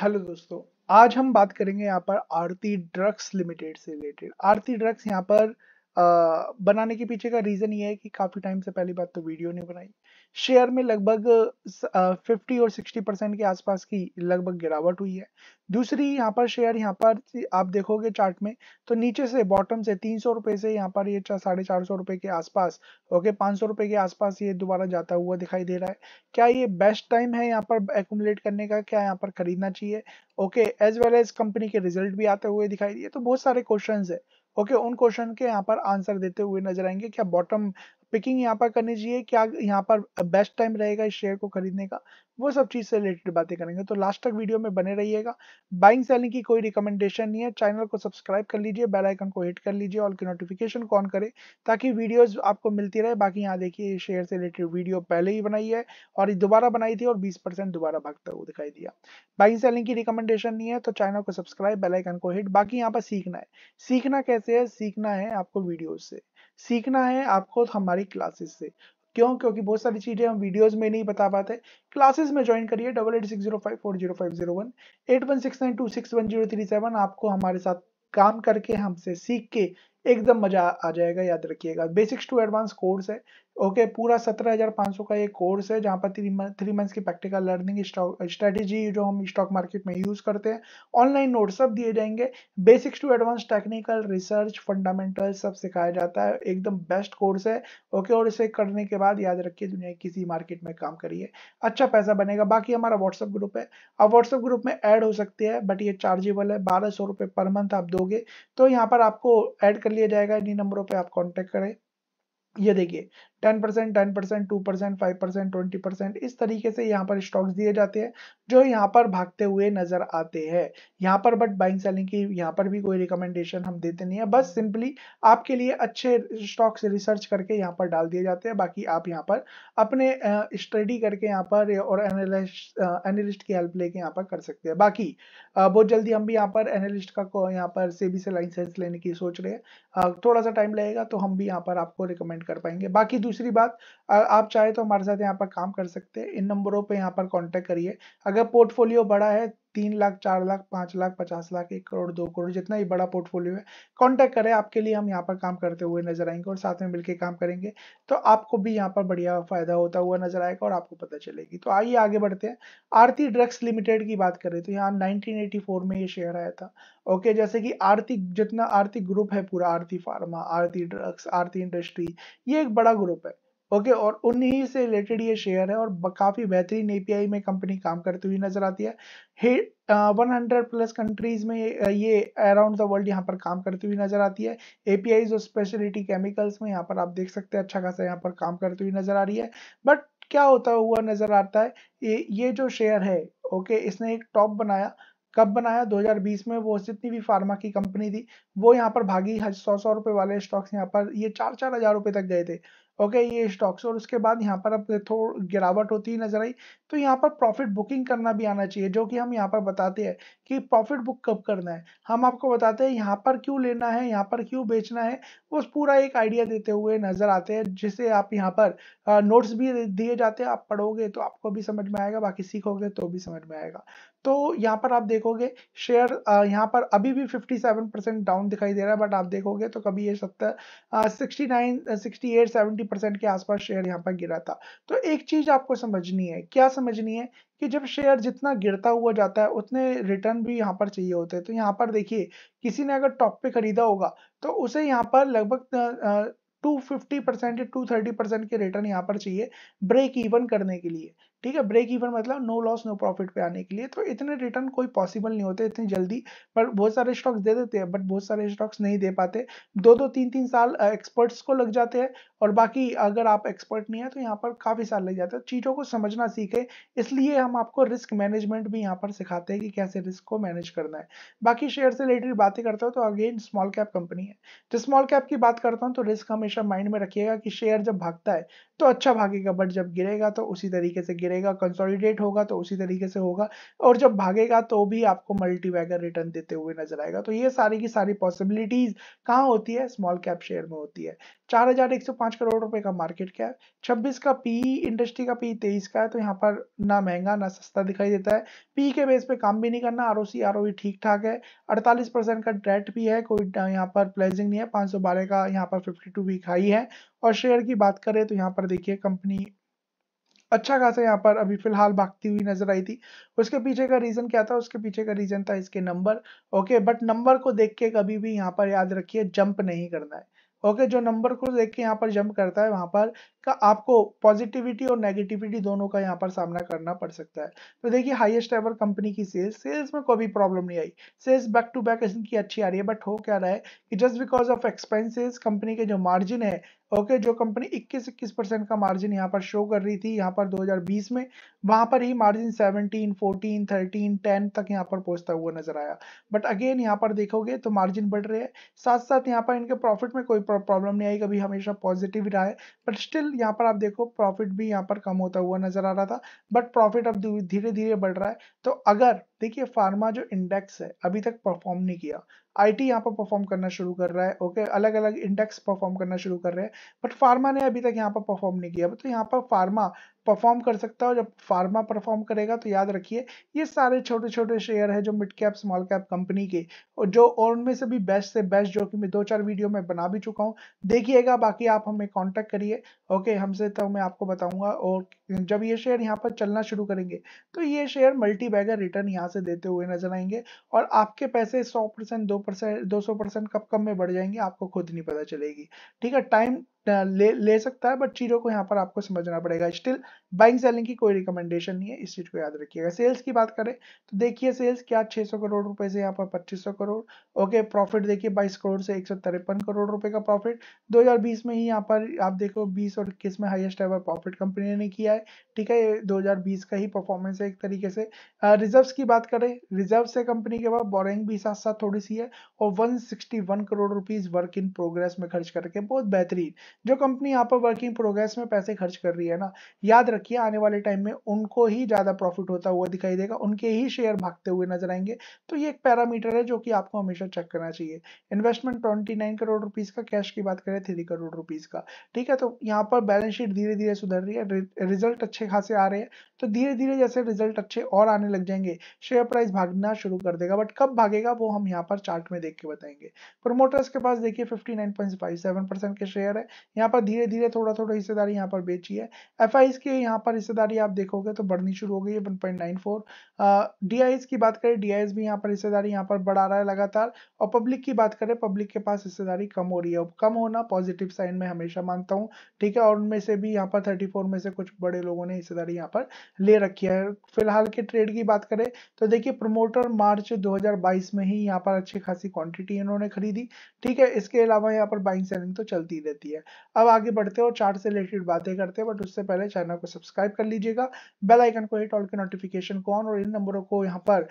hello दोस्तों आज हम बात करेंगे यहाँ पर आरती ड्रग्स लिमिटेड से रिलेटेड आरती ड्रग्स यहाँ पर बनाने के पीछे का रीज़न ये है कि काफ़ी टाइम से पहली बात तो वीडियो नहीं बनाई शेयर में लगभग फिफ्टी और सिक्सटी परसेंट के आसपास की लगभग गिरावट हुई है दूसरी यहाँ पर शेयर यहाँ पर आप देखोगे चार्ट में तो नीचे से बॉटम से तीन सौ रुपए से यहाँ पर ये साढ़े चार सौ रुपए के आसपास ओके पांच सौ रुपए के आसपास ये दोबारा जाता हुआ दिखाई दे रहा है क्या ये बेस्ट टाइम है यहाँ पर एकुमलेट करने का क्या यहाँ पर खरीदना चाहिए okay as well as company के रिजल्ट भी आते हुए दिखाई दिए तो बहुत सारे क्वेश्चन है ओके okay, उन क्वेश्चन के यहाँ पर आंसर देते हुए नजर आएंगे क्या बॉटम पिकिंग यहाँ पर करनी चाहिए क्या यहाँ पर बेस्ट टाइम रहेगा इस शेयर को खरीदने का वो सब चीज से रिलेटेड बातें करेंगे तो लास्ट तक वीडियो में बने रहिएगा बाइंग सेलिंग की कोई रिकमेंडेशन नहीं है चैनल को सब्सक्राइब कर लीजिए बेल आइकन को हिट कर लीजिए और नोटिफिकेशन को ऑन करें ताकि वीडियोस आपको मिलती रहे बाकी यहाँ देखिए शेयर से रिलेटेड वीडियो पहले ही बनाई है और दोबारा बनाई थी और बीस दोबारा भागता हुआ दिखाई दिया बाइंग सेलिंग की रिकमेंडेशन नहीं है तो चैनल को सब्सक्राइब बेलाइकन को हिट बाकी यहाँ पर सीखना है सीखना कैसे है सीखना है आपको वीडियो से सीखना है आपको हमारी क्लासेस से क्यों क्योंकि बहुत सारी चीज़ें हम वीडियोस में नहीं बता पाते क्लासेस में ज्वाइन करिए double eight six zero five four zero five zero one eight one six nine two six one zero three seven आपको हमारे साथ काम करके हमसे सीख के एकदम मजा आ जाएगा याद रखिएगा बेसिक्स टू एडवांस कोर्स है ओके पूरा सत्रह हजार पाँच सौ का ये कोर्स है जहाँ पर थ्री मंथ्स की प्रैक्टिकल लर्निंग स्ट्रेटेजी जो हम स्टॉक मार्केट में यूज़ करते हैं ऑनलाइन नोट सब दिए जाएंगे basics to advance technical research fundamental सब सिखाया जाता है एकदम बेस्ट कोर्स है ओके और इसे करने के बाद याद रखिए दुनिया किसी मार्केट में काम करिए अच्छा पैसा बनेगा बाकी हमारा व्हाट्सअप ग्रुप है अब व्हाट्सअप ग्रुप में एड हो सकती है बट ये चार्जेबल है बारह सौ पर मंथ आप दोगे तो यहाँ पर आपको एड कर लिया जाएगा इन्हीं नंबरों पर आप कांटेक्ट करें ये देखिए 10 percent ten percent two percent five percent twenty percent इस तरीके से यहाँ पर स्टॉक्स दिए जाते हैं जो यहाँ पर भागते हुए नजर आते हैं यहाँ पर बट बाइंग सेलिंग की यहाँ पर भी कोई रिकमेंडेशन हम देते नहीं है बस सिंपली आपके लिए अच्छे स्टॉक्स रिसर्च करके यहाँ पर डाल दिए जाते हैं बाकी आप यहाँ पर अपने स्टडी करके यहाँ पर और एनालिस्ट एनालिस्ट की हेल्प लेके यहाँ पर कर सकते हैं बाकी बहुत जल्दी हम भी यहाँ पर एनालिस्ट का यहाँ पर सेबी से लाइसेंस लेने की सोच रहे हैं थोड़ा सा टाइम लगेगा तो हम भी यहाँ पर आपको रिकमेंड कनेक्ट कर पाएंगे बाकी दूसरी बात आप चाहे तो हमारे साथ यहाँ पर काम कर सकते हैं इन नंबरों पर यहाँ पर कांटेक्ट करिए अगर पोर्टफोलियो बड़ा है तीन लाख चार लाख पांच लाख पचास लाख एक करोड़ दो करोड़ जितना ही बड़ा पोर्टफोलियो है कांटेक्ट करें आपके लिए हम यहाँ पर काम करते हुए नजर आएंगे और साथ में मिलकर काम करेंगे तो आपको भी यहाँ पर बढ़िया फायदा होता हुआ नजर आएगा और आपको पता चलेगी तो आइए आगे बढ़ते हैं आरती ड्रग्स लिमिटेड की बात करें तो यहाँ नाइनटीन में ये शेयर आया था ओके जैसे कि आरती जितना आरती ग्रुप है पूरा Aarti pharma Aarti drugs Aarti industry ये एक बड़ा ग्रुप है ओके और उन्हीं से रिलेटेड ये शेयर है और काफ़ी बेहतरीन एपीआई में कंपनी काम करती हुई नजर आती है वन हंड्रेड प्लस कंट्रीज में uh, ये अराउंड द वर्ल्ड यहाँ पर काम करती हुई नजर आती है एपीआई और स्पेशलिटी केमिकल्स में यहाँ पर आप देख सकते हैं अच्छा खासा यहाँ पर काम करती हुई नजर आ रही है बट क्या होता हुआ नजर आता है ये ये जो शेयर है ओके इसने एक टॉप बनाया कब बनाया 2020 में वो जितनी भी फार्मा की कंपनी थी वो यहाँ पर भागी सौ सौ रुपए वाले स्टॉक्स यहाँ पर ये चार चार हजार रुपए तक गए थे ओके ये स्टॉक्स और उसके बाद यहाँ पर अब थोड़ी गिरावट होती ही नजर आई तो यहाँ पर प्रॉफिट बुकिंग करना भी आना चाहिए जो कि हम यहाँ पर बताते हैं कि प्रॉफिट बुक कब करना है हम आपको बताते हैं यहाँ पर क्यों लेना है यहाँ पर क्यों बेचना है वो पूरा एक आइडिया देते हुए नजर आते हैं जिसे आप यहाँ पर नोट्स भी दिए जाते हैं आप पढ़ोगे तो आपको भी समझ में आएगा बाकी सीखोगे तो भी समझ में आएगा तो यहाँ पर आप देखोगे शेयर यहाँ पर अभी भी 57 परसेंट डाउन दिखाई दे रहा है बट आप देखोगे तो कभी ये सत्तर सिक्सटी नाइन सिक्सटी परसेंट के आसपास शेयर यहाँ पर गिरा था तो एक चीज आपको समझनी है क्या समझनी है कि जब शेयर जितना गिरता हुआ जाता है उतने रिटर्न भी यहाँ पर चाहिए होते हैं तो यहाँ पर देखिए किसी ने अगर टॉप पे खरीदा होगा तो उसे यहाँ पर लगभग 250 परसेंट या 230 परसेंट के रिटर्न यहाँ पर चाहिए ब्रेक इवन करने के लिए ठीक है ब्रेक इवन मतलब नो लॉस नो प्रॉफिट पे आने के लिए तो इतने रिटर्न कोई पॉसिबल नहीं होते इतनी जल्दी बट बहुत सारे स्टॉक्स दे देते हैं बट बहुत सारे स्टॉक्स नहीं दे पाते दो दो तीन तीन साल एक्सपर्ट्स को लग जाते हैं और बाकी अगर आप एक्सपर्ट नहीं है तो यहाँ पर काफ़ी साल लग जाते हैं चीज़ों को समझना सीखे इसलिए हम आपको रिस्क मैनेजमेंट भी यहाँ पर सिखाते हैं कि कैसे रिस्क को मैनेज करना है बाकी शेयर से रिलेटेड बातें करता हूँ तो अगेन स्मॉल कैप कंपनी है तो स्मॉल कैप की बात करता हूँ तो रिस्क हमेशा माइंड में रखिएगा कि शेयर जब भागता है तो अच्छा भागेगा बट जब गिरेगा तो उसी तरीके से गिरेगा कंसोलिडेट होगा तो उसी तरीके से होगा और जब भागेगा तो भी आपको मल्टी वैगर रिटर्न देते हुए नजर आएगा तो ये सारी की सारी पॉसिबिलिटीज कहाँ होती है स्मॉल कैप शेयर में होती है चार हजार एक सौ पांच करोड़ रुपए का मार्केट क्या है छब्बीस का पी e, इंडस्ट्री का पी e तेईस का है तो यहाँ पर ना महंगा ना सस्ता दिखाई देता है पी e के बेस पे काम भी नहीं करना R O C R O ठीक ठाक है अड़तालीस परसेंट का डेट भी है कोई यहाँ पर प्लेजिंग नहीं है पाँच सौ बारह का यहाँ पर फिफ्टी टू वीक हाई है और शेयर की बात करें तो यहाँ पर देखिए कंपनी अच्छा खासा यहाँ पर अभी फिलहाल भागती हुई नजर आई थी उसके पीछे का रीजन क्या था उसके पीछे का रीजन था इसके नंबर ओके बट नंबर को देख के कभी भी यहाँ पर याद रखिए जंप नहीं करना है ओके जो नंबर को देख के यहाँ पर जंप करता है वहां पर का आपको पॉजिटिविटी और नेगेटिविटी दोनों का यहाँ पर सामना करना पड़ सकता है तो देखिए हाईएस्ट एवर कंपनी की सेल्स सेल्स में कोई भी प्रॉब्लम नहीं आई सेल्स बैक टू बैक इनकी अच्छी आ रही है बट हो क्या रहा है कि just because of expenses company के जो मार्जिन है ओके जो कंपनी 21 21 परसेंट का मार्जिन यहाँ पर शो कर रही थी यहाँ पर 2020 में वहां पर ही मार्जिन 17 14 13 10 तक यहाँ पर पहुंचता हुआ नजर आया बट अगेन यहाँ पर देखोगे तो मार्जिन बढ़ रहे हैं साथ साथ यहाँ पर इनके प्रॉफिट में कोई प्रॉब्लम नहीं आई कभी हमेशा पॉजिटिव रहा है बट स्टिल यहाँ पर आप देखो प्रॉफिट भी यहाँ पर कम होता हुआ नजर आ रहा था बट प्रॉफिट अब धीरे धीरे बढ़ रहा है तो अगर देखिए फार्मा जो इंडेक्स है अभी तक परफॉर्म नहीं किया आईटी यहाँ पर परफॉर्म करना शुरू कर रहा है ओके अलग अलग इंडेक्स परफॉर्म करना शुरू कर रहे हैं बट फार्मा ने अभी तक यहाँ पर परफॉर्म नहीं किया तो यहाँ पर फार्मा परफॉर्म कर सकता है जब फार्मा परफॉर्म करेगा तो याद रखिए ये सारे छोटे छोटे शेयर है जो mid cap small cap company के और जो और उनमें से भी बेस्ट से बेस्ट जो कि मैं दो चार वीडियो में बना भी चुका हूँ देखिएगा बाकी आप हमें कॉन्टैक्ट करिए ओके हमसे तो मैं आपको बताऊँगा और जब ये शेयर यहाँ पर चलना शुरू करेंगे तो ये शेयर मल्टी बैगर रिटर्न यहाँ से देते हुए नजर आएंगे और आपके पैसे सौ परसेंट दो परसेंट दो सौ परसेंट कब कम में बढ़ जाएंगे आपको खुद नहीं पता चलेगी ठीक है टाइम ले ले सकता है बट चीज़ों को यहाँ पर आपको समझना पड़ेगा स्टिल बाइंग सेलिंग की कोई रिकमेंडेशन नहीं है इस चीज़ को याद रखिएगा सेल्स की बात करें तो देखिए सेल्स क्या 600 करोड़ रुपए से यहाँ पर 2500 करोड़ ओके प्रॉफिट देखिए 22 करोड़ से एक करोड़ रुपए का प्रॉफिट 2020 में ही यहाँ पर आप देखो बीस और इक्कीस में हाइएस्ट एवर प्रॉफिट कंपनी ने किया है ठीक है दो का ही परफॉर्मेंस है एक तरीके से रिजर्व की बात करें रिजर्व से कंपनी के बाद बोरिंग भी साथ साथ थोड़ी सी है और one crore rupees work in progress में खर्च करके बहुत बेहतरीन जो कंपनी यहाँ पर वर्किंग प्रोग्रेस में पैसे खर्च कर रही है ना याद रखिए आने वाले टाइम में उनको ही ज़्यादा प्रॉफिट होता हुआ दिखाई देगा उनके ही शेयर भागते हुए नजर आएंगे तो ये एक पैरामीटर है जो कि आपको हमेशा चेक करना चाहिए investment twenty nine crore rupees का कैश की बात करें थ्री करोड़ रुपीज का ठीक है तो यहाँ पर बैलेंस शीट धीरे धीरे सुधर रही है रिजल्ट अच्छे खासे आ रहे हैं तो धीरे धीरे जैसे रिजल्ट अच्छे और आने लग जाएंगे शेयर प्राइस भागना शुरू कर देगा बट कब भागेगा वो हम यहाँ पर चार्ट में देख के बताएंगे प्रोमोटर्स के पास देखिए 59.57 परसेंट के शेयर है यहाँ पर धीरे धीरे थोड़ा थोड़ा हिस्सेदारी यहाँ पर बेची है एफ की यहाँ पर हिस्सेदारी आप देखोगे तो बढ़नी शुरू हो गई है वन पॉइंट की बात करें डी भी यहाँ पर हिस्सेदारी यहाँ पर बढ़ा रहा है लगातार और पब्लिक की बात करें पब्लिक के पास हिस्सेदारी कम हो रही है कम होना पॉजिटिव साइन में हमेशा मानता हूँ ठीक है और उनमें से भी यहाँ पर थर्टी में से कुछ बड़े लोगों ने हिस्सेदारी यहाँ पर ले रखी है फिलहाल के ट्रेड की बात करें तो देखिए प्रोमोटर मार्च 2022 में ही यहाँ पर अच्छी खासी क्वांटिटी इन्होंने खरीदी ठीक है इसके अलावा यहाँ पर बाइंग सेलिंग तो चलती रहती है अब आगे बढ़ते हैं और चार्ट से रिलेटेड बातें करते हैं बट उससे पहले चैनल को सब्सक्राइब कर लीजिएगा बेल आइकन को हिट ऑल के नोटिफिकेशन को ऑन और इन नंबरों को यहाँ पर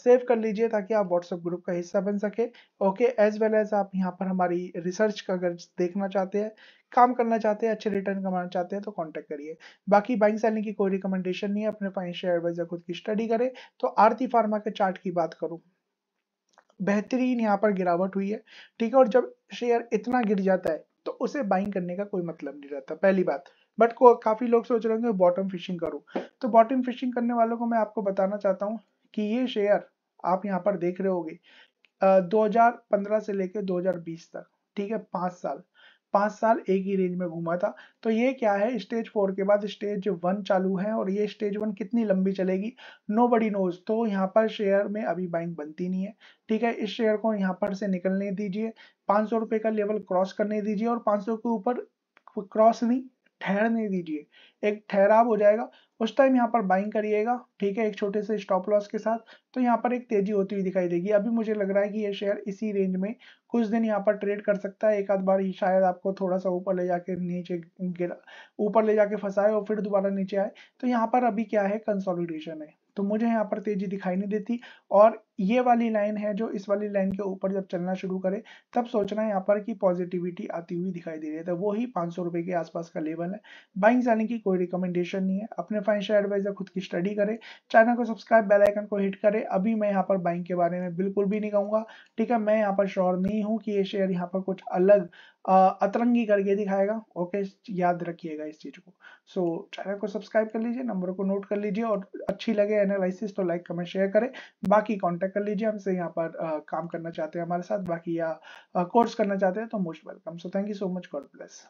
सेव कर लीजिए ताकि आप व्हाट्सएप ग्रुप का हिस्सा बन सके ओके एज वेल एज आप यहाँ पर हमारी रिसर्च का अगर देखना चाहते हैं काम करना चाहते हैं अच्छे रिटर्न कमाना चाहते हैं तो कॉन्टैक्ट करिए बाकी बाइंग सेलिंग की कोई रिकमेंडेशन नहीं है अपने फाइनेंशियल एडवाइजर खुद की स्टडी करें तो आरती फार्मा के चार्ट की बात करूँ बेहतरीन यहाँ पर गिरावट हुई है ठीक है और जब शेयर इतना गिर जाता है तो उसे बाइंग करने का कोई मतलब नहीं रहता पहली बात बट को काफी लोग सोच रहे होंगे बॉटम फिशिंग करूं तो बॉटम फिशिंग करने वालों को मैं आपको बताना चाहता हूँ कि ये शेयर आप यहाँ पर देख रहे होगे 2015 से लेकर 2020 तक ठीक है पांच साल पाँच साल एक ही रेंज में घूमा था तो ये क्या है स्टेज फोर के बाद स्टेज वन चालू है और ये स्टेज वन कितनी लंबी चलेगी नो बडी नोज तो यहाँ पर शेयर में अभी बाइंग बनती नहीं है ठीक है इस शेयर को यहाँ पर से निकलने दीजिए पाँच सौ रुपए का लेवल क्रॉस करने दीजिए और पाँच सौ के ऊपर क्रॉस नहीं ठहरने दीजिए एक ठहराव हो जाएगा उस टाइम यहाँ पर बाइंग करिएगा ठीक है एक छोटे से स्टॉप लॉस के साथ तो यहाँ पर एक तेजी होती हुई दिखाई देगी अभी मुझे लग रहा है कि ये शेयर इसी रेंज में कुछ दिन यहाँ पर ट्रेड कर सकता है एक आध बार शायद आपको थोड़ा सा ऊपर ले जाके नीचे गिरा ऊपर ले जाके फंसाए और फिर दोबारा नीचे आए तो यहाँ पर अभी क्या है कंसोलिडेशन है तो मुझे यहाँ पर तेजी दिखाई नहीं देती और ये वाली लाइन है जो इस वाली लाइन के ऊपर जब चलना शुरू करे तब सोचना यहाँ पर कि पॉजिटिविटी आती हुई दिखाई दे रही है तो वही पाँच सौ रुपए के आसपास का लेवल है बाइंग जाने की कोई रिकमेंडेशन नहीं है अपने फाइनेंशियल एडवाइजर खुद की स्टडी करें चैनल को सब्सक्राइब बेलाइकन को हिट करें अभी मैं यहाँ पर बाइंग के बारे में बिल्कुल भी नहीं कहूँगा ठीक है मैं यहाँ पर श्योर नहीं हूँ कि ये शेयर यहाँ पर कुछ अलग अतरंगी करके दिखाएगा ओके याद रखिएगा इस चीज को सो चैनल को सब्सक्राइब कर लीजिए नंबर को नोट कर लीजिए और अच्छी लगे एनालिसिस तो लाइक कमेंट शेयर करें बाकी कॉन्टेक्ट कर लीजिए हमसे यहाँ पर आ, काम करना चाहते हैं हमारे साथ बाकी या कोर्स करना चाहते हैं तो most welcome so thank you so much God bless